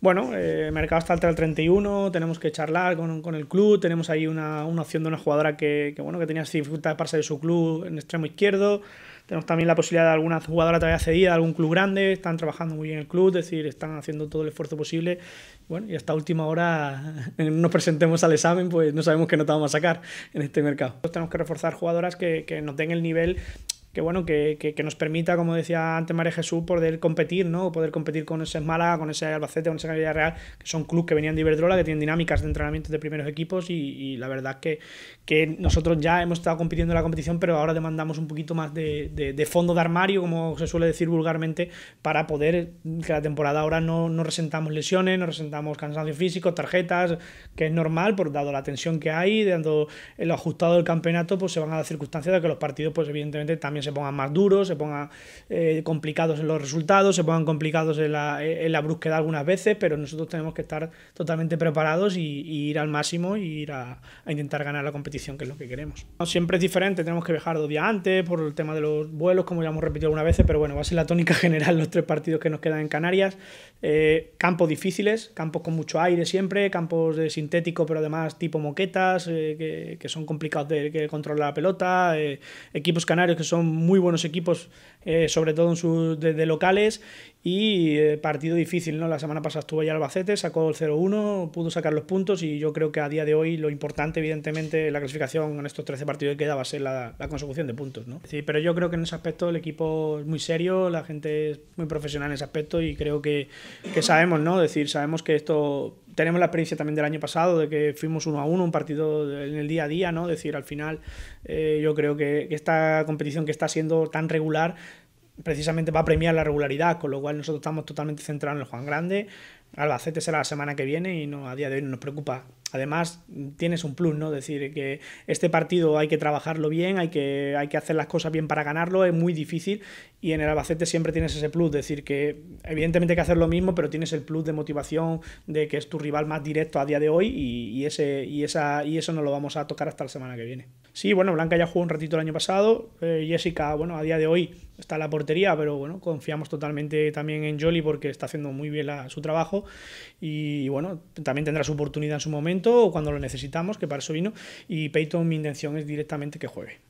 bueno, eh, el mercado está hasta el 31, tenemos que charlar con, con el club, tenemos ahí una, una, opción de una jugadora que, que bueno, que tenía dificultades para salir de su club en extremo izquierdo, tenemos también la posibilidad de alguna jugadora todavía cedida, algún club grande, están trabajando muy bien el club, es decir, están haciendo todo el esfuerzo posible, bueno, y hasta última hora nos presentemos al examen, pues no sabemos qué nota vamos a sacar en este mercado. tenemos que reforzar jugadoras que, que nos den el nivel que bueno, que, que, que, nos permita, como decía antes María Jesús, poder competir, ¿no? Poder competir con ese Málaga, con ese Albacete, con ese Real, que son clubes que venían de Iberdrola, que tienen dinámicas de entrenamiento de primeros equipos y, la verdad es que, que, nosotros ya hemos estado compitiendo en la competición, pero ahora demandamos un poquito más de, de, fondo de armario, como se suele decir vulgarmente, para poder que la temporada ahora no, no, resentamos lesiones, no resentamos cansancio físico, tarjetas, que es normal, por dado la tensión que hay, dando el ajustado del campeonato, pues se van a las circunstancias de que los partidos, pues evidentemente también se pongan más duros, se pongan eh, complicados en los resultados, se pongan complicados en la, en brusquedad algunas veces, pero nosotros tenemos que estar totalmente preparados y, ir al máximo e ir a, intentar ganar la competición, que es lo que queremos. Siempre es diferente, tenemos que viajar dos días antes por el tema de los vuelos, como ya hemos repetido algunas veces, pero bueno, va a ser la tónica general los tres partidos que nos quedan en Canarias. Eh, campos difíciles, campos con mucho aire siempre, campos de sintético, pero además tipo moquetas, eh, que, son complicados de, controlar la pelota, equipos canarios que son muy buenos equipos, eh, sobre todo en sus locales, y eh, partido difícil, ¿no? La semana pasada estuvo ya Albacete, sacó el 0-1, pudo sacar los puntos, y yo creo que a día de hoy lo importante, evidentemente, en la clasificación en estos 13 partidos que queda va a ser la, la, consecución de puntos, ¿no? Sí, pero yo creo que en ese aspecto el equipo es muy serio, la gente es muy profesional en ese aspecto, y creo que, que sabemos, ¿no? decir, sabemos que esto tenemos la experiencia también del año pasado de que fuimos uno a uno, un partido en el día a día, ¿no? Es decir, al final eh, yo creo que, esta competición que está siendo tan regular precisamente va a premiar la regularidad, con lo cual nosotros estamos totalmente centrados en el Juan Grande. Albacete será la semana que viene y no a día de hoy no nos preocupa. Además, tienes un plus, ¿no? decir, que este partido hay que trabajarlo bien, hay que, hacer las cosas bien para ganarlo, es muy difícil y en el Albacete siempre tienes ese plus, decir, que evidentemente hay que hacer lo mismo, pero tienes el plus de motivación de que es tu rival más directo a día de hoy y eso no lo vamos a tocar hasta la semana que viene. Sí, bueno, Blanca ya jugó un ratito el año pasado. Eh, Jessica, bueno, a día de hoy está en la portería, pero bueno, confiamos totalmente también en Jolly porque está haciendo muy bien su trabajo. Y bueno, también tendrá su oportunidad en su momento o cuando lo necesitamos, que para eso vino. Y Peyton, mi intención es directamente que juegue.